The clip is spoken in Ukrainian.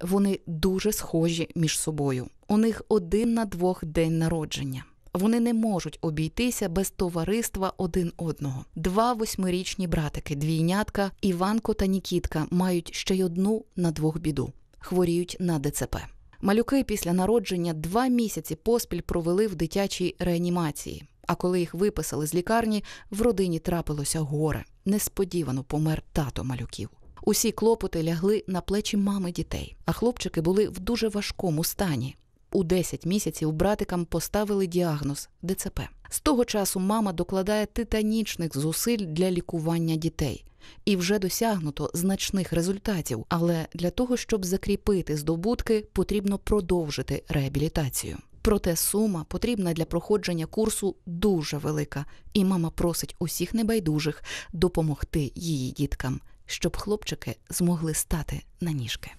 Вони дуже схожі між собою. У них один на двох день народження. Вони не можуть обійтися без товариства один одного. Два восьмирічні братики, двійнятка, Іванко та Нікітка мають ще й одну на двох біду. Хворіють на ДЦП. Малюки після народження два місяці поспіль провели в дитячій реанімації. А коли їх виписали з лікарні, в родині трапилося горе. Несподівано помер тато малюків. Усі клопоти лягли на плечі мами дітей, а хлопчики були в дуже важкому стані. У 10 місяців братикам поставили діагноз ДЦП. З того часу мама докладає титанічних зусиль для лікування дітей і вже досягнуто значних результатів. Але для того, щоб закріпити здобутки, потрібно продовжити реабілітацію. Проте сума потрібна для проходження курсу дуже велика, і мама просить усіх небайдужих допомогти її діткам щоб хлопчики змогли стати на ніжки.